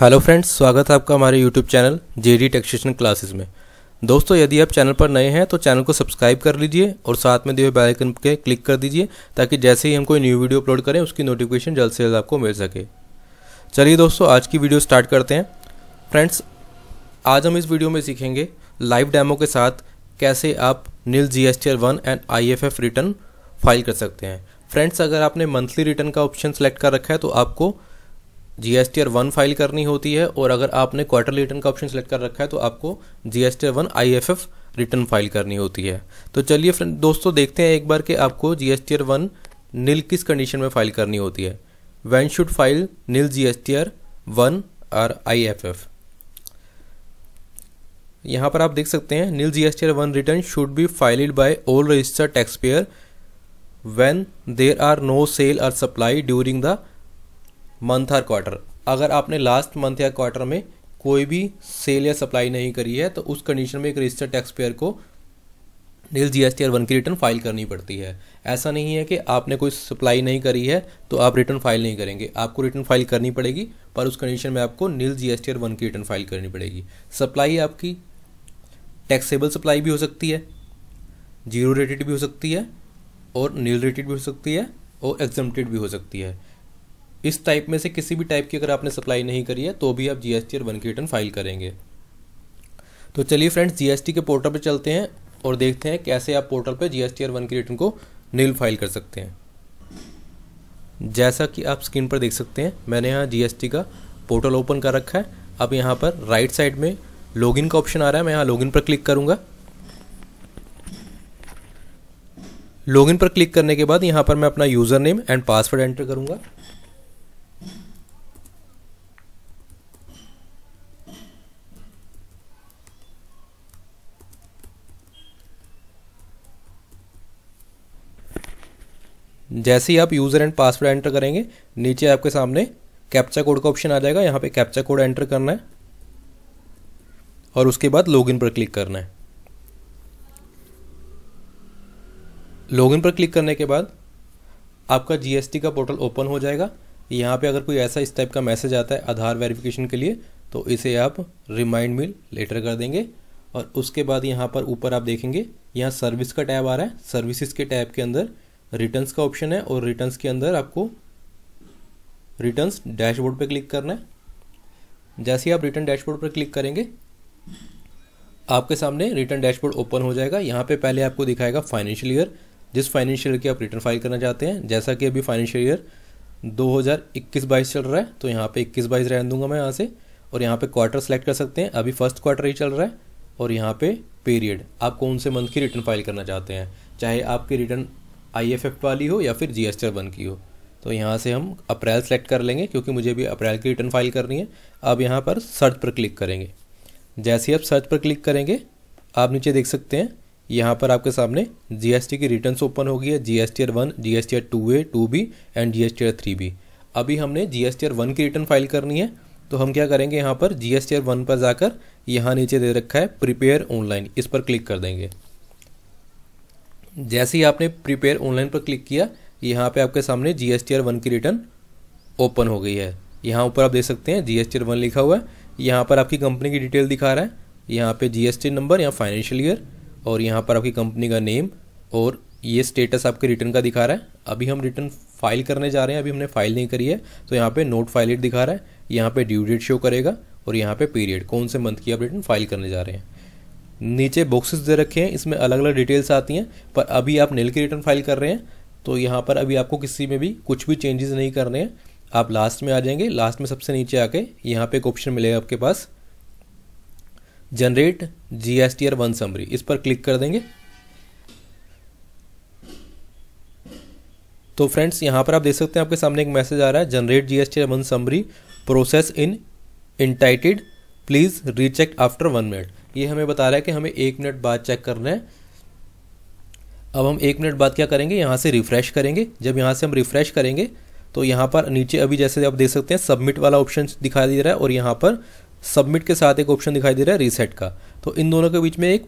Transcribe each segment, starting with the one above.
hello friends स्वागत है आपका हमारे YouTube channel J D taxation classes में दोस्तों यदि आप चैनल पर नए हैं तो चैनल को सब्सक्राइब कर लीजिए और साथ में दिए हुए बेल आइकन के क्लिक कर दीजिए ताकि जैसे ही हम कोई न्यू वीडियो अपलोड करें उसकी नोटिफिकेशन जल्द से जल्द आपको मिल सके चलिए दोस्तों आज की वीडियो स्टार्ट करते हैं फ्रेंड्स आज हम इस वीडियो में सीखेंगे लाइव डैमो के साथ कैसे आप nil G S T L one and I F F return file कर सकते हैं फ्रेंड्स अगर आपने मंथली रिटर्न का ऑप्शन सेलेक्ट कर रखा है तो आपको जी एस वन फाइल करनी होती है और अगर आपने क्वार्टरली रिटर्न का ऑप्शन सेलेक्ट कर रखा है तो आपको G S T one I F F return file करनी होती है तो चलिए फ्रेंड दोस्तों देखते हैं एक बार कि आपको G S T one nil किस कंडीशन में फाइल करनी होती है when should file nil G S T R one or I F F यहाँ पर आप देख सकते हैं nil G S T R one return should be filed by all registered tax payer when there are no sale or supply during the month और quarter अगर आपने last month या क्वार्टर में कोई भी सेल या सप्लाई नहीं करी है तो उस कंडीशन में एक रजिस्टर्ड टैक्स पेयर को nil G S T one की रिटर्न फाइल करनी पड़ती है ऐसा नहीं है कि आपने कोई सप्लाई नहीं करी है तो आप रिटर्न फाइल नहीं करेंगे आपको रिटर्न फाइल करनी पड़ेगी पर उस कंडीशन में आपको nil G S T one की रिटर्न फाइल करनी पड़ेगी सप्लाई आपकी टैक्सेबल सप्लाई भी हो सकती है जीरो रेटेड भी हो सकती है और नील रेटेड भी हो सकती है और एग्जम्प्टेड भी हो सकती है इस टाइप में से किसी भी टाइप की अगर आपने सप्लाई नहीं करी है तो भी आप जीएसटी और वन की रिटर्न फाइल करेंगे तो चलिए फ्रेंड्स जीएसटी के पोर्टल पर चलते हैं और देखते हैं कैसे आप पोर्टल पर जीएसटी और वन की रिटर्न को नील फाइल कर सकते हैं जैसा कि आप स्क्रीन पर देख सकते हैं मैंने यहाँ जीएसटी का पोर्टल ओपन कर रखा है अब यहाँ पर राइट साइड में लॉगिन का ऑप्शन आ रहा है मैं यहाँ लॉगिन पर क्लिक करूँगा लॉगिन पर क्लिक करने के बाद यहाँ पर मैं अपना user name and password enter करूँगा जैसे ही आप यूज़र एंड पासवर्ड एंटर करेंगे नीचे आपके सामने कैप्चा कोड का ऑप्शन आ जाएगा यहाँ पे कैप्चा कोड एंटर करना है और उसके बाद लॉगिन पर क्लिक करना है लॉगिन पर क्लिक करने के बाद आपका जीएसटी का पोर्टल ओपन हो जाएगा यहाँ पे अगर कोई ऐसा इस टाइप का मैसेज आता है आधार वेरिफिकेशन के लिए तो इसे आप रिमाइंड मिल लेटर कर देंगे और उसके बाद यहाँ पर ऊपर आप देखेंगे यहाँ सर्विस का टैब आ रहा है सर्विसेज के टैब के अंदर रिटर्न्स का ऑप्शन है और रिटर्न्स के अंदर आपको रिटर्न्स डैशबोर्ड पर क्लिक करना है जैसे ही आप रिटर्न डैशबोर्ड पर क्लिक करेंगे आपके सामने रिटर्न डैशबोर्ड ओपन हो जाएगा यहाँ पे पहले आपको दिखाएगा फाइनेंशियल ईयर जिस फाइनेंशियल ईयर की आप रिटर्न फाइल करना चाहते हैं जैसा कि अभी फाइनेंशियल ईयर 2021 हज़ार चल रहा है तो यहाँ पे 21 बाईस रहने दूंगा मैं यहाँ से और यहाँ पे क्वार्टर सेलेक्ट कर सकते हैं अभी फर्स्ट क्वार्टर ही चल रहा है और यहाँ पे पीरियड आप कौन से मंथ की रिटर्न फाइल करना चाहते हैं चाहे आपकी रिटर्न आई वाली हो या फिर जी एस वन की हो तो यहाँ से हम अप्रैल सेलेक्ट कर लेंगे क्योंकि मुझे भी अप्रैल की रिटर्न फाइल करनी है अब यहाँ पर सर्च पर क्लिक करेंगे जैसे ही आप सर्च पर क्लिक करेंगे आप नीचे देख सकते हैं यहाँ पर आपके सामने जीएसटी की रिटर्न्स ओपन होगी है G S T R one G S T R two A two B and G S T R three B अभी हमने G S T R one की रिटर्न फाइल करनी है तो हम क्या करेंगे यहाँ पर G S T R one पर जाकर यहाँ नीचे दे रखा है प्रिपेयर ऑनलाइन इस पर क्लिक कर देंगे जैसे ही आपने प्रिपेयर ऑनलाइन पर क्लिक किया यहाँ पे आपके सामने G S T R one की रिटर्न ओपन हो गई है यहाँ ऊपर आप देख सकते हैं G S T R one लिखा हुआ है यहाँ पर आपकी कंपनी की डिटेल दिखा रहा है यहाँ पे जी एस टी नंबर यहाँ फाइनेंशियल ईयर और यहाँ पर आपकी कंपनी का नेम और ये स्टेटस आपके रिटर्न का दिखा रहा है अभी हम रिटर्न फाइल करने जा रहे हैं अभी हमने फाइल नहीं करी है तो यहाँ पे नोट फाइल दिखा रहा है यहाँ पे ड्यू डेट शो करेगा और यहाँ पे पीरियड कौन से मंथ की आप रिटर्न फाइल करने जा रहे हैं नीचे बॉक्सेस दे रखे हैं इसमें अलग अलग डिटेल्स आती हैं पर अभी आप नील की रिटर्न फाइल कर रहे हैं तो यहाँ पर अभी आपको किसी में भी कुछ भी चेंजेस नहीं करने हैं आप लास्ट में आ जाएंगे लास्ट में सबसे नीचे आके यहाँ पे एक ऑप्शन मिलेगा आपके पास generate G S T R one summary इस पर क्लिक कर देंगे तो फ्रेंड्स यहाँ पर आप देख सकते हैं आपके सामने एक मैसेज आ रहा है generate G S T R one summary process in initiated please recheck after one minute ये हमें बता रहा है कि हमें एक मिनट बाद चेक करना है अब हम एक मिनट बाद क्या करेंगे यहाँ से रिफ़्रेश करेंगे जब यहाँ से हम रिफ़्रेश करेंगे तो यहाँ पर नीचे अभी जैसे आप देख सकते हैं सबमिट वाला ऑप्शन दिखाई दे रहा है और यहाँ पर सबमिट के साथ एक ऑप्शन दिखाई दे रहा है रीसेट का तो इन दोनों के बीच में एक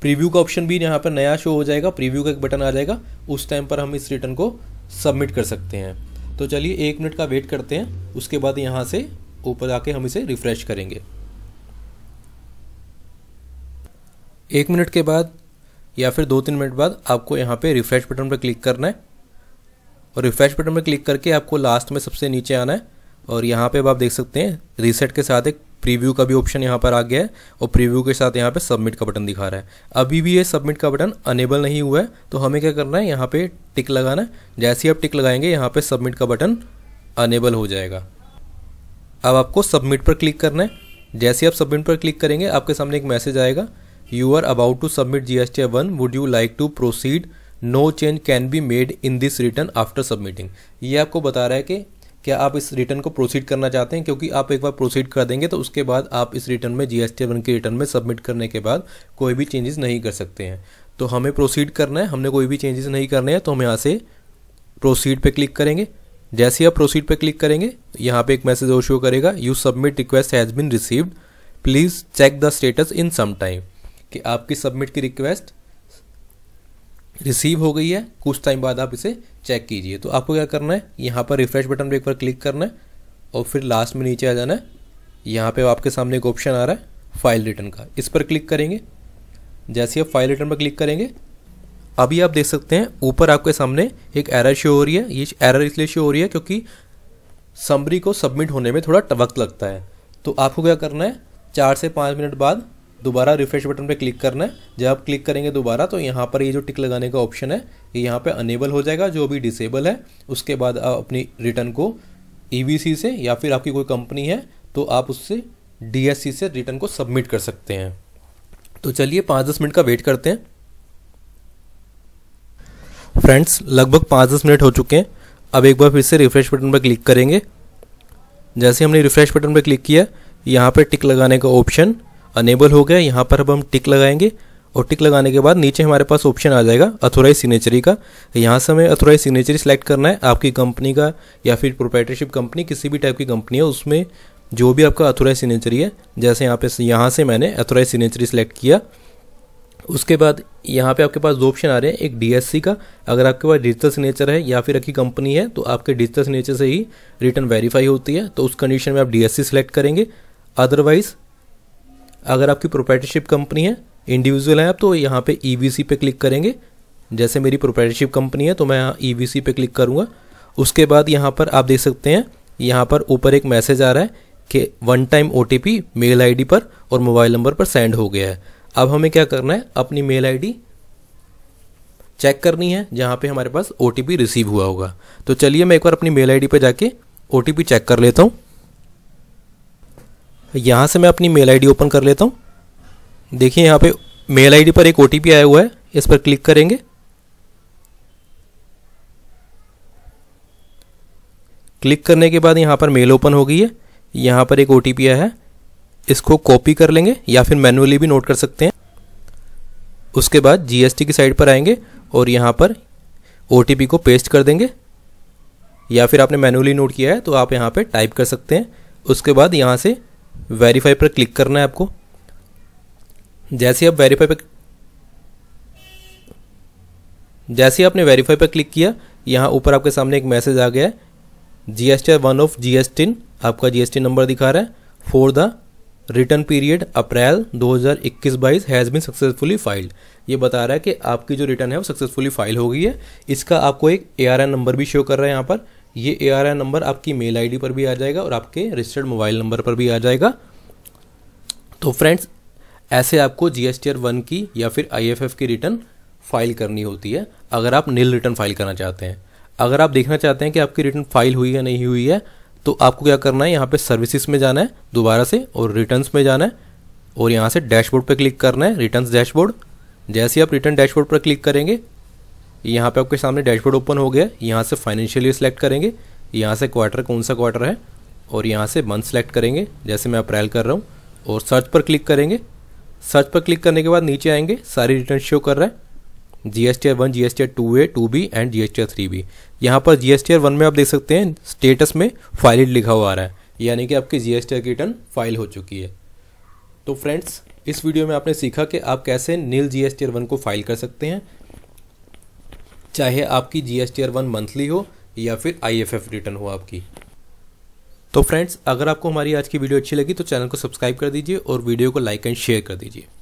प्रीव्यू का ऑप्शन भी यहाँ पर नया शो हो जाएगा प्रीव्यू का एक बटन आ जाएगा उस टाइम पर हम इस रिटर्न को सबमिट कर सकते हैं तो चलिए एक मिनट का वेट करते हैं उसके बाद यहाँ से ऊपर आके हम इसे रिफ़्रेश करेंगे एक मिनट के बाद या फिर दो तीन मिनट बाद आपको यहाँ पे रिफ्रेश बटन पर क्लिक करना है और रिफ्रेश बटन पर क्लिक करके आपको लास्ट में सबसे नीचे आना है और यहाँ पे आप देख सकते हैं रीसेट के साथ एक प्रीव्यू का भी ऑप्शन यहाँ पर आ गया है और प्रीव्यू के साथ यहाँ पे सबमिट का बटन दिखा रहा है अभी भी ये सबमिट का बटन अनेबल नहीं हुआ है तो हमें क्या करना है यहाँ पे टिक लगाना है जैसे ही आप टिक लगाएंगे यहाँ पे सबमिट का बटन अनेबल हो जाएगा अब आपको सबमिट पर क्लिक करना है जैसे आप सबमिट पर क्लिक करेंगे आपके सामने एक मैसेज आएगा you you are about to submit one would you like to proceed no change can be made in this return after submitting ये आपको बता रहा है कि क्या आप इस रिटर्न को प्रोसीड करना चाहते हैं क्योंकि आप एक बार प्रोसीड कर देंगे तो उसके बाद आप इस रिटर्न में जीएसटी वन के रिटर्न में सबमिट करने के बाद कोई भी चेंजेस नहीं कर सकते हैं तो हमें प्रोसीड करना है हमने कोई भी चेंजेस नहीं करने हैं तो हम यहाँ से प्रोसीड पे क्लिक करेंगे जैसे ही आप प्रोसीड पे क्लिक करेंगे यहाँ पे एक मैसेज और शो करेगा you submit request has been received please check the status in some time कि आपकी सबमिट की रिक्वेस्ट रिसीव हो गई है कुछ टाइम बाद आप इसे चेक कीजिए तो आपको क्या करना है यहाँ पर रिफ्रेश बटन पर एक बार क्लिक करना है और फिर लास्ट में नीचे आ जाना है यहाँ पे आपके सामने एक ऑप्शन आ रहा है फाइल रिटर्न का इस पर क्लिक करेंगे जैसे आप फाइल रिटर्न पर क्लिक करेंगे अभी आप देख सकते हैं ऊपर आपके सामने एक एरर शो हो रही है ये एरर इसलिए शो हो रही है क्योंकि समरी को सबमिट होने में थोड़ा वक्त लगता है तो आपको क्या करना है चार से पाँच मिनट बाद दोबारा रिफ्रेश बटन पे क्लिक करना है जब आप क्लिक करेंगे दोबारा तो यहाँ पर ये यह जो टिक लगाने का ऑप्शन है ये यहाँ पे अनेबल हो जाएगा जो अभी डिसेबल है उसके बाद आप अपनी रिटर्न को ई e से या फिर आपकी कोई कंपनी है तो आप उससे डी से रिटर्न को सबमिट कर सकते हैं तो चलिए पाँच दस मिनट का वेट करते हैं फ्रेंड्स लगभग पाँच दस मिनट हो चुके हैं अब एक बार फिर से रिफ्रेश बटन पर क्लिक करेंगे जैसे हमने रिफ्रेश बटन पर क्लिक किया यहाँ पर टिक लगाने का ऑप्शन अनेबल हो गया यहाँ पर अब हम टिक लगाएंगे और टिक लगाने के बाद नीचे हमारे पास ऑप्शन आ जाएगा अथोराइज सिग्नेचरी का यहाँ से हमें अथोराइज सिग्नेचरी सेलेक्ट करना है आपकी कंपनी का या फिर प्रोप्राइटरशिप कंपनी किसी भी टाइप की कंपनी है उसमें जो भी आपका अथोराइज सिग्नेचरी है जैसे यहाँ पे यहाँ से मैंने अथोराइज सिग्नेचरी सेलेक्ट किया उसके बाद यहाँ पे आपके पास दो ऑप्शन आ रहे हैं एक डीएससी का अगर आपके पास डिजिटल सिग्नेचर है या फिर आपकी कंपनी है तो आपके डिजिटल सिग्नेचर से ही रिटर्न वेरीफाई होती है तो उस कंडीशन में आप डीएससी सिलेक्ट करेंगे अदरवाइज अगर आपकी प्रोप्राइटरशिप कंपनी है इंडिविजुअल है आप तो यहाँ पे ई e पे क्लिक करेंगे जैसे मेरी प्रोप्राइटरशिप कंपनी है तो मैं यहाँ ई e पे क्लिक करूँगा उसके बाद यहाँ पर आप देख सकते हैं यहाँ पर ऊपर एक मैसेज आ रहा है कि वन टाइम ओ मेल आई पर और मोबाइल नंबर पर सेंड हो गया है अब हमें क्या करना है अपनी मेल आई चेक करनी है जहाँ पे हमारे पास ओ रिसीव हुआ होगा तो चलिए मैं एक बार अपनी मेल आई डी पर जाके ओ चेक कर लेता हूँ यहाँ से मैं अपनी मेल आईडी ओपन कर लेता हूँ देखिए यहाँ पे मेल आईडी पर एक ओ आया हुआ है इस पर क्लिक करेंगे क्लिक करने के बाद यहाँ पर मेल ओपन हो गई है यहाँ पर एक ओ आया है इसको कॉपी कर लेंगे या फिर मैनुअली भी नोट कर सकते हैं उसके बाद जीएसटी की साइड पर आएंगे और यहाँ पर ओ को पेस्ट कर देंगे या फिर आपने मैनुअली नोट किया है तो आप यहाँ पे टाइप कर सकते हैं उसके बाद यहाँ से वेरीफाई पर क्लिक करना है आपको जैसे आप वेरीफाई पर जैसे आपने वेरीफाई पर क्लिक किया यहाँ ऊपर आपके सामने एक मैसेज आ गया है G S T one of G S आपका जी एस टी नंबर दिखा रहा है for the return period April 2021-22 has been successfully filed ये बता रहा है कि आपकी जो रिटर्न है वो सक्सेसफुली फाइल हो गई है इसका आपको एक ए नंबर भी शो कर रहा है यहाँ पर ये ए आर आई नंबर आपकी मेल डी पर भी आ जाएगा और आपके रजिस्टर्ड मोबाइल नंबर पर भी आ जाएगा तो फ्रेंड्स ऐसे आपको G S T R one की या फिर आई एफ एफ की रिटर्न फाइल करनी होती है अगर आप नील रिटर्न फाइल करना चाहते हैं अगर आप देखना चाहते हैं कि आपकी रिटर्न फाइल हुई या नहीं हुई है तो आपको क्या करना है यहाँ पे सर्विसेज में जाना है दोबारा से और रिटर्न्स में जाना है और यहाँ से डैशबोर्ड पर क्लिक करना है रिटर्न्स डैशबोर्ड जैसे ही आप रिटर्न डैशबोर्ड पर क्लिक करेंगे यहाँ पे आपके सामने डैशबोर्ड ओपन हो गया यहाँ से फाइनेंशियल ईयर सेलेक्ट करेंगे यहाँ से क्वार्टर कौन सा क्वार्टर है और यहाँ से मंथ सेलेक्ट करेंगे जैसे मैं अप्रैल कर रहा हूँ और सर्च पर क्लिक करेंगे सर्च पर क्लिक करने के बाद नीचे आएंगे सारी रिटर्न शो कर रहा है G S T R one G S T R two A two B and G S T R three B यहाँ पर G S T R one में आप देख सकते हैं स्टेटस में फाइलिड लिखा हुआ आ रहा है यानी कि आपकी जी एस टी आर की रिटर्न फाइल हो चुकी है तो फ्रेंड्स इस वीडियो में आपने सीखा कि आप कैसे nil G S T R one को फाइल कर सकते हैं चाहे आपकी G S T R one monthly हो या फिर आई एफ एफ रिटर्न हो आपकी तो फ्रेंड्स अगर आपको हमारी आज की वीडियो अच्छी लगी तो चैनल को सब्सक्राइब कर दीजिए और वीडियो को लाइक एंड शेयर कर दीजिए